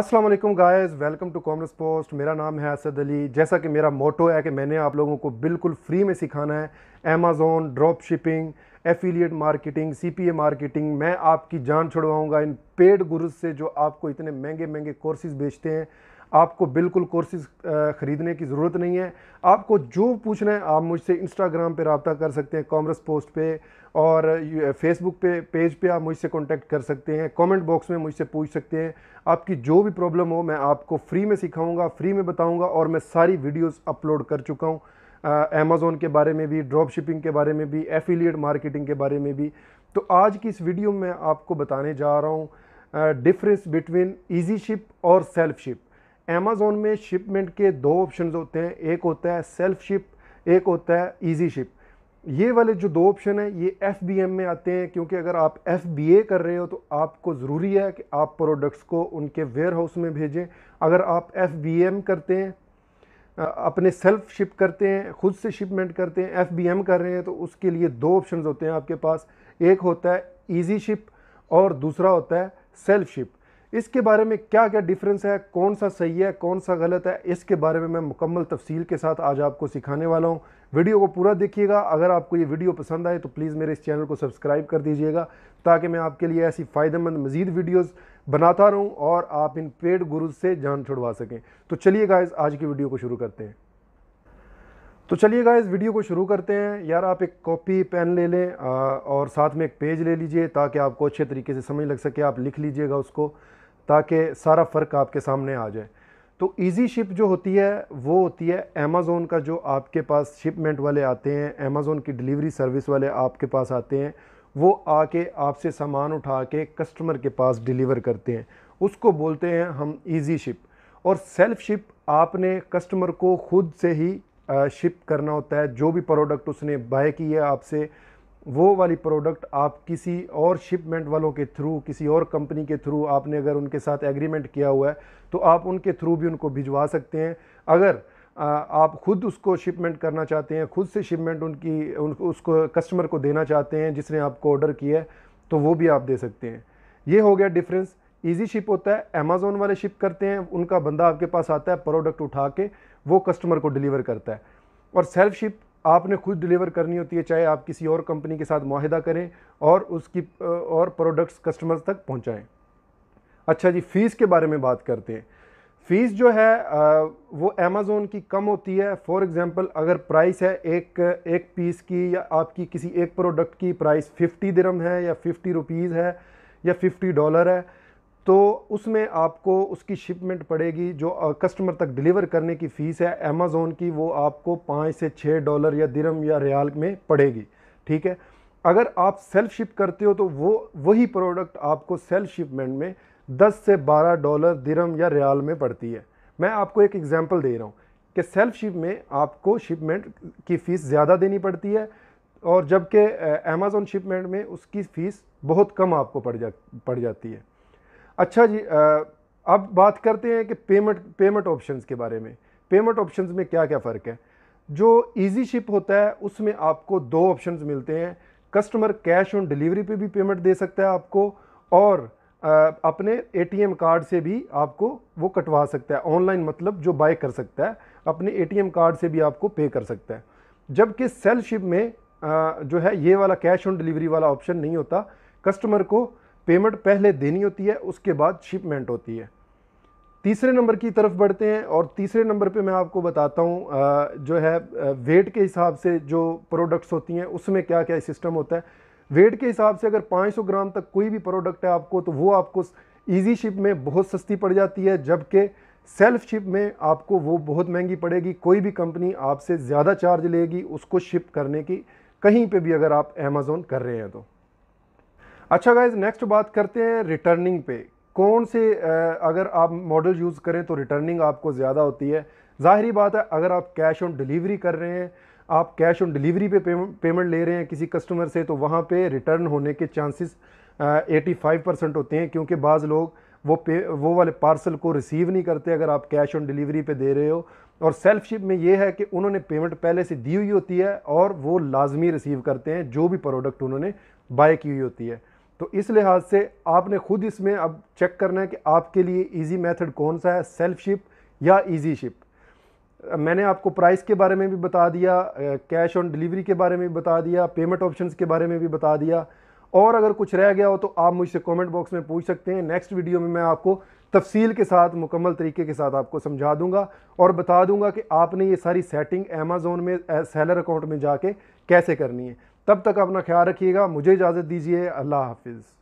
अस्सलाम वालेकुम guys welcome to commerce post मेरा नाम है असद अली जैसा कि मेरा मोटो है कि मैंने आप लोगों को बिल्कुल फ्री में सिखाना है Amazon drop shipping affiliate marketing CPA marketing मैं आपकी जान छुड़वाऊँगा इन पेड गुरुज से जो आपको इतने महंगे महंगे कोर्सेज बेचते हैं आपको बिल्कुल कोर्सेज ख़रीदने की ज़रूरत नहीं है आपको जो पूछना है आप मुझसे इंस्टाग्राम पर रबता कर सकते हैं कॉमर्स पोस्ट पर और फेसबुक पे पेज पे आप मुझसे कांटेक्ट कर सकते हैं कमेंट बॉक्स में मुझसे पूछ सकते हैं आपकी जो भी प्रॉब्लम हो मैं आपको फ्री में सिखाऊंगा फ्री में बताऊँगा और मैं सारी वीडियोज़ अपलोड कर चुका हूँ अमेज़ोन के बारे में भी ड्रॉप शिपिंग के बारे में भी एफिलिएट मार्केटिंग के बारे में भी तो आज की इस वीडियो में आपको बताने जा रहा हूँ डिफरेंस बिटवीन ईजी शिप और सेल्फ शिप अमेज़ोन में शिपमेंट के दो ऑप्शन होते हैं एक होता है सेल्फ शिप एक होता है ईजी शिप ये वाले जो दो ऑप्शन हैं ये एफ में आते हैं क्योंकि अगर आप एफ कर रहे हो तो आपको ज़रूरी है कि आप प्रोडक्ट्स को उनके वेयर हाउस में भेजें अगर आप एफ करते हैं अपने सेल्फ शिप करते हैं ख़ुद से शिपमेंट करते हैं एफ कर रहे हैं तो उसके लिए दो ऑप्शन होते हैं आपके पास एक होता है ईजी शिप और दूसरा होता है सेल्फ शिप इसके बारे में क्या क्या डिफरेंस है कौन सा सही है कौन सा गलत है इसके बारे में मैं मुकम्मल तफसील के साथ आज आपको सिखाने वाला हूँ वीडियो को पूरा देखिएगा अगर आपको ये वीडियो पसंद आए तो प्लीज़ मेरे इस चैनल को सब्सक्राइब कर दीजिएगा ताकि मैं आपके लिए ऐसी फ़ायदेमंद मज़ीद वीडियोज़ बनाता रहूँ और आप इन पेड गुरुज से जान छुड़वा सकें तो चलिए गाइज आज की वीडियो को शुरू करते हैं तो चलिए गाइज वीडियो को शुरू करते हैं यार आप एक कॉपी पेन ले लें और साथ में एक पेज ले लीजिए ताकि आपको अच्छे तरीके से समझ लग सके आप लिख लीजिएगा उसको ताकि सारा फ़र्क आपके सामने आ जाए तो इजी शिप जो होती है वो होती है अमेज़ोन का जो आपके पास शिपमेंट वाले आते हैं अमेज़ोन की डिलीवरी सर्विस वाले आपके पास आते हैं वो आके आपसे सामान उठा के कस्टमर के पास डिलीवर करते हैं उसको बोलते हैं हम इजी शिप और सेल्फ शिप आपने कस्टमर को ख़ुद से ही शिप करना होता है जो भी प्रोडक्ट उसने बाय किया आपसे वो वाली प्रोडक्ट आप किसी और शिपमेंट वालों के थ्रू किसी और कंपनी के थ्रू आपने अगर उनके साथ एग्रीमेंट किया हुआ है तो आप उनके थ्रू भी उनको भिजवा सकते हैं अगर आप ख़ुद उसको शिपमेंट करना चाहते हैं ख़ुद से शिपमेंट उनकी उन, उसको कस्टमर को देना चाहते हैं जिसने आपको ऑर्डर किया है तो वो भी आप दे सकते हैं ये हो गया डिफरेंस ईजी शिप होता है अमेज़ोन वाले शिप करते हैं उनका बंदा आपके पास आता है प्रोडक्ट उठा के वो कस्टमर को डिलीवर करता है और सेल्फ शिप आपने खुद डिलीवर करनी होती है चाहे आप किसी और कंपनी के साथ माहिदा करें और उसकी और प्रोडक्ट्स कस्टमर्स तक पहुंचाएं अच्छा जी फ़ीस के बारे में बात करते हैं फ़ीस जो है वो अमेज़ोन की कम होती है फॉर एग्ज़ाम्पल अगर प्राइस है एक एक पीस की या आपकी किसी एक प्रोडक्ट की प्राइस 50 दिरम है या 50 रुपीज़ है या 50 डॉलर है तो उसमें आपको उसकी शिपमेंट पड़ेगी जो कस्टमर तक डिलीवर करने की फ़ीस है अमेज़ोन की वो आपको पाँच से छः डॉलर या दिरम या रियाल में पड़ेगी ठीक है अगर आप सेल्फ शिप करते हो तो वो वही प्रोडक्ट आपको सेल्फ शिपमेंट में 10 से 12 डॉलर दिरम या रियाल में पड़ती है मैं आपको एक एग्ज़ाम्पल दे रहा हूँ कि सेल्फ शिप में आपको शिपमेंट की फ़ीस ज़्यादा देनी पड़ती है और जबकि अमेज़ोन शिपमेंट में उसकी फ़ीस बहुत कम आपको पड़ जा पड़ जाती है अच्छा जी अब बात करते हैं कि पेमेंट पेमेंट ऑप्शंस के बारे में पेमेंट ऑप्शंस में क्या क्या फ़र्क है जो इजी शिप होता है उसमें आपको दो ऑप्शंस मिलते हैं कस्टमर कैश ऑन डिलीवरी पे भी पेमेंट दे सकता है आपको और आ, अपने एटीएम कार्ड से भी आपको वो कटवा सकता है ऑनलाइन मतलब जो बाय कर सकता है अपने एटीएम कार्ड से भी आपको पे कर सकता है जबकि सेल शिप में आ, जो है ये वाला कैश ऑन डिलीवरी वाला ऑप्शन नहीं होता कस्टमर को पेमेंट पहले देनी होती है उसके बाद शिपमेंट होती है तीसरे नंबर की तरफ बढ़ते हैं और तीसरे नंबर पे मैं आपको बताता हूँ जो है वेट के हिसाब से जो प्रोडक्ट्स होती हैं उसमें क्या क्या सिस्टम होता है वेट के हिसाब से अगर 500 ग्राम तक कोई भी प्रोडक्ट है आपको तो वो आपको ईजी शिप में बहुत सस्ती पड़ जाती है जबकि सेल्फ शिप में आपको वो बहुत महंगी पड़ेगी कोई भी कंपनी आपसे ज़्यादा चार्ज लेगी उसको शिप करने की कहीं पर भी अगर आप अमेज़ोन कर रहे हैं तो अच्छा गाइज नेक्स्ट बात करते हैं रिटर्निंग पे कौन से अगर आप मॉडल यूज़ करें तो रिटर्निंग आपको ज़्यादा होती है ज़ाहरी बात है अगर आप कैश ऑन डिलीवरी कर रहे हैं आप कैश ऑन डिलीवरी पे पेमेंट ले रहे हैं किसी कस्टमर से तो वहाँ पे रिटर्न होने के चांसेस 85 परसेंट होते हैं क्योंकि बाज़ लोग वो पे वो वाले पार्सल को रिसीव नहीं करते अगर आप कैश ऑन डिलीवरी पे दे रहे हो और सेल्फ शिप में ये है कि उन्होंने पेमेंट पहले से दी हुई होती है और वो लाजमी रिसीव करते हैं जो भी प्रोडक्ट उन्होंने बाय की हुई होती है तो इस लिहाज से आपने खुद इसमें अब चेक करना है कि आपके लिए इजी मेथड कौन सा है सेल्फ शिप या इजी शिप मैंने आपको प्राइस के बारे में भी बता दिया कैश ऑन डिलीवरी के बारे में भी बता दिया पेमेंट ऑप्शंस के बारे में भी बता दिया और अगर कुछ रह गया हो तो आप मुझसे कमेंट बॉक्स में पूछ सकते हैं नेक्स्ट वीडियो में मैं आपको तफसील के साथ मुकम्मल तरीके के साथ आपको समझा दूंगा और बता दूंगा कि आपने ये सारी सेटिंग अमेज़ोन में सेलर अकाउंट में जाके कैसे करनी है तब तक अपना ख्याल रखिएगा मुझे इजाज़त दीजिए अल्लाह हाफिज़